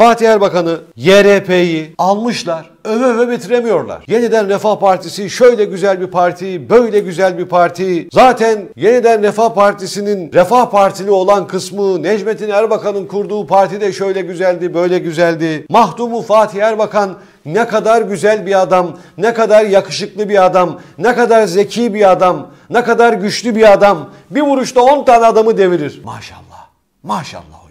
Fatih Erbakan'ı, YRP'yi almışlar. Öve öve bitiremiyorlar. Yeniden Refah Partisi şöyle güzel bir parti, böyle güzel bir parti. Zaten yeniden Refah Partisi'nin Refah Partili olan kısmı Necmettin Erbakan'ın kurduğu parti de şöyle güzeldi, böyle güzeldi. Mahdumu Fatih Erbakan ne kadar güzel bir adam, ne kadar yakışıklı bir adam, ne kadar zeki bir adam, ne kadar güçlü bir adam. Bir vuruşta 10 tane adamı devirir. Maşallah, maşallah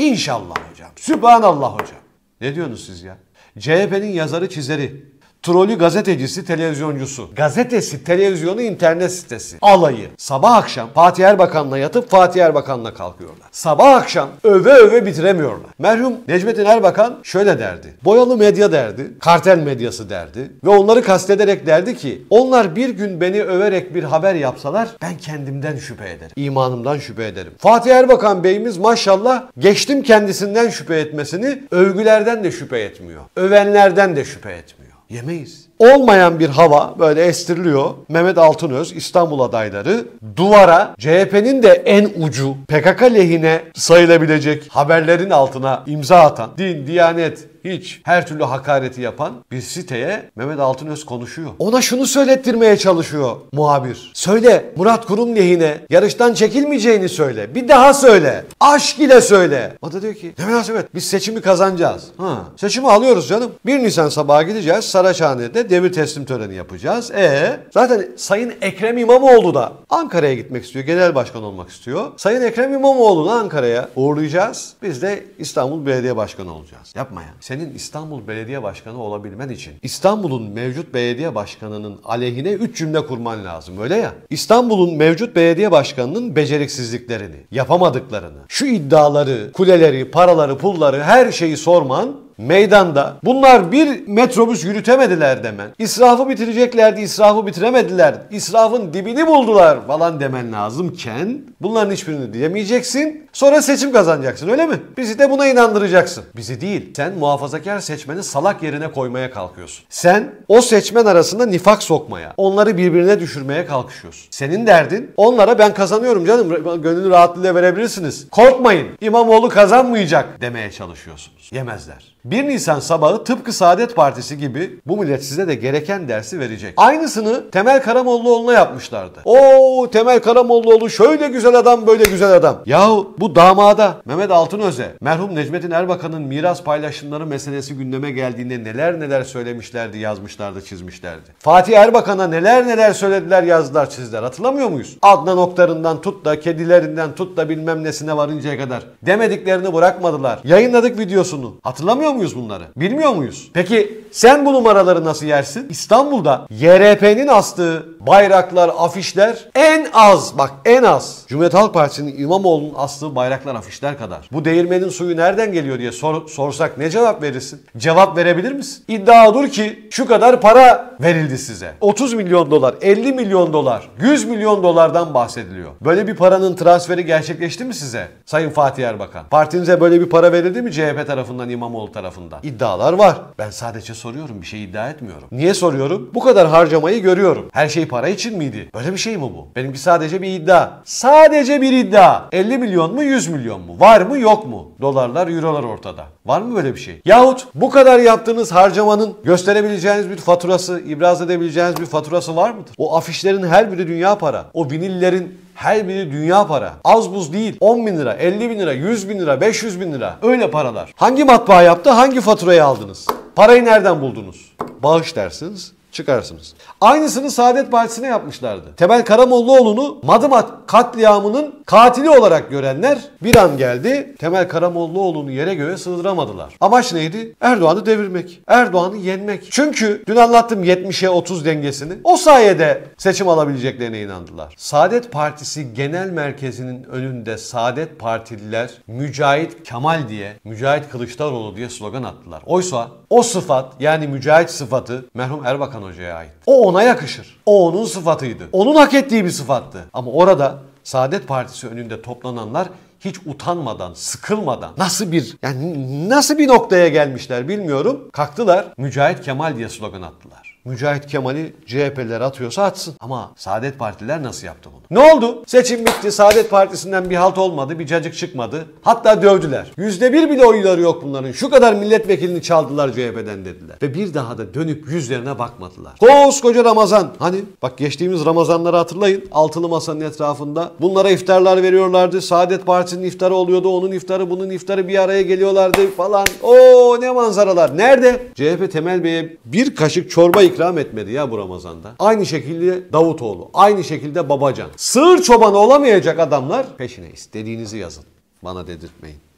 İnşallah hocam. Sübhanallah hocam. Ne diyorsunuz siz ya? CHP'nin yazarı çizeri Trolü gazetecisi, televizyoncusu. Gazetesi, televizyonu, internet sitesi. Alayı. Sabah akşam Fatih Erbakan'la yatıp Fatih Erbakan'la kalkıyorlar. Sabah akşam öve öve bitiremiyorlar. Merhum Necmettin Erbakan şöyle derdi. Boyalı medya derdi, kartel medyası derdi ve onları kastederek derdi ki onlar bir gün beni överek bir haber yapsalar ben kendimden şüphe ederim. İmanımdan şüphe ederim. Fatih Erbakan Bey'imiz maşallah geçtim kendisinden şüphe etmesini övgülerden de şüphe etmiyor. Övenlerden de şüphe etmiyor. Yemeyiz. Olmayan bir hava böyle estiriliyor. Mehmet Altınöz İstanbul adayları duvara CHP'nin de en ucu PKK lehine sayılabilecek haberlerin altına imza atan din, diyanet, hiç her türlü hakareti yapan bir siteye Mehmet Altınöz konuşuyor. Ona şunu söylettirmeye çalışıyor muhabir. Söyle Murat Kurum lehine yarıştan çekilmeyeceğini söyle. Bir daha söyle. Aşk ile söyle. O da diyor ki ne münasebet biz seçimi kazanacağız. Ha, seçimi alıyoruz canım. 1 Nisan sabahı gideceğiz. Saraçhane'de devir teslim töreni yapacağız. E zaten Sayın Ekrem İmamoğlu da Ankara'ya gitmek istiyor. Genel başkan olmak istiyor. Sayın Ekrem İmamoğlu'nu Ankara'ya uğurlayacağız. Biz de İstanbul Belediye Başkanı olacağız. Yapma ya senin İstanbul Belediye Başkanı olabilmen için İstanbul'un mevcut belediye başkanının aleyhine 3 cümle kurman lazım öyle ya. İstanbul'un mevcut belediye başkanının beceriksizliklerini, yapamadıklarını, şu iddiaları, kuleleri, paraları, pulları her şeyi sorman meydanda bunlar bir metrobüs yürütemediler demen, israfı bitireceklerdi israfı bitiremediler, israfın dibini buldular falan demen lazımken bunların hiçbirini diyemeyeceksin. Sonra seçim kazanacaksın öyle mi? Bizi de buna inandıracaksın. Bizi değil. Sen muhafazakar seçmeni salak yerine koymaya kalkıyorsun. Sen o seçmen arasında nifak sokmaya, onları birbirine düşürmeye kalkışıyorsun. Senin derdin onlara ben kazanıyorum canım gönlünü rahatlığıyla verebilirsiniz. Korkmayın İmamoğlu kazanmayacak demeye çalışıyorsunuz. Yemezler. 1 Nisan sabahı tıpkı Saadet Partisi gibi bu millet size de gereken dersi verecek. Aynısını Temel Karamollaoğlu'na yapmışlardı. O Temel Karamollaoğlu şöyle güzel adam böyle güzel adam. Yahu bu damada Mehmet Altınöz'e merhum Necmettin Erbakan'ın miras paylaşımları meselesi gündeme geldiğinde neler neler söylemişlerdi yazmışlardı çizmişlerdi. Fatih Erbakan'a neler neler söylediler yazdılar çizdiler hatırlamıyor muyuz? Adnan Oktar'ından tut da kedilerinden tut da bilmem nesine varıncaya kadar demediklerini bırakmadılar. Yayınladık videosunu hatırlamıyor Bilmiyor muyuz bunları? Bilmiyor muyuz? Peki sen bu numaraları nasıl yersin? İstanbul'da YRP'nin astığı bayraklar, afişler en az bak en az Cumhuriyet Halk Partisi'nin İmamoğlu'nun astığı bayraklar, afişler kadar. Bu değirmenin suyu nereden geliyor diye sor, sorsak ne cevap verirsin? Cevap verebilir misin? İddia odur ki şu kadar para verildi size. 30 milyon dolar, 50 milyon dolar, 100 milyon dolardan bahsediliyor. Böyle bir paranın transferi gerçekleşti mi size Sayın Fatih Erbakan? Partinize böyle bir para verildi mi CHP tarafından İmamoğlu tarafından? İddialar var. Ben sadece soruyorum bir şey iddia etmiyorum. Niye soruyorum? Bu kadar harcamayı görüyorum. Her şey para için miydi? Böyle bir şey mi bu? Benimki sadece bir iddia. Sadece bir iddia. 50 milyon mu 100 milyon mu? Var mı yok mu? Dolarlar, eurolar ortada. Var mı böyle bir şey? Yahut bu kadar yaptığınız harcamanın gösterebileceğiniz bir faturası, ibraz edebileceğiniz bir faturası var mıdır? O afişlerin her biri dünya para. O vinillerin her biri dünya para. Az buz değil. 10 bin lira, 50 bin lira, 100 bin lira, 500 bin lira. Öyle paralar. Hangi matbaa yaptı, hangi faturayı aldınız? Parayı nereden buldunuz? Bağış dersiniz çıkarsınız. Aynısını Saadet Partisi'ne yapmışlardı. Temel Karamollaoğlu'nu Madımat katliamının katili olarak görenler bir an geldi. Temel Karamollaoğlu'nu yere göğe sığdıramadılar. Amaç neydi? Erdoğan'ı devirmek. Erdoğan'ı yenmek. Çünkü dün anlattım 70'e 30 dengesini. O sayede seçim alabileceklerine inandılar. Saadet Partisi genel merkezinin önünde Saadet Partililer Mücahit Kemal diye, Mücahit Kılıçdaroğlu diye slogan attılar. Oysa o sıfat yani Mücahit sıfatı merhum Erbakan Serkan Hoca'ya ait. O ona yakışır. O onun sıfatıydı. Onun hak ettiği bir sıfattı. Ama orada Saadet Partisi önünde toplananlar hiç utanmadan, sıkılmadan nasıl bir yani nasıl bir noktaya gelmişler bilmiyorum. Kalktılar Mücahit Kemal diye slogan attılar. Mücahit Kemal'i CHP'lere atıyorsa atsın. Ama Saadet Partiler nasıl yaptı bunu? Ne oldu? Seçim bitti. Saadet Partisi'nden bir halt olmadı. Bir cacık çıkmadı. Hatta dövdüler. Yüzde bir bile oyları yok bunların. Şu kadar milletvekilini çaldılar CHP'den dediler. Ve bir daha da dönüp yüzlerine bakmadılar. Koskoca Ramazan. Hani bak geçtiğimiz Ramazanları hatırlayın. Altılı Masa'nın etrafında. Bunlara iftarlar veriyorlardı. Saadet Partisi'nin iftarı oluyordu. Onun iftarı bunun iftarı bir araya geliyorlardı falan. Oo ne manzaralar. Nerede? CHP Temel Bey'e bir kaşık çorba ikram etmedi ya bu Ramazan'da. Aynı şekilde Davutoğlu, aynı şekilde Babacan. Sığır çobanı olamayacak adamlar peşine istediğinizi yazın. Bana dedirtmeyin.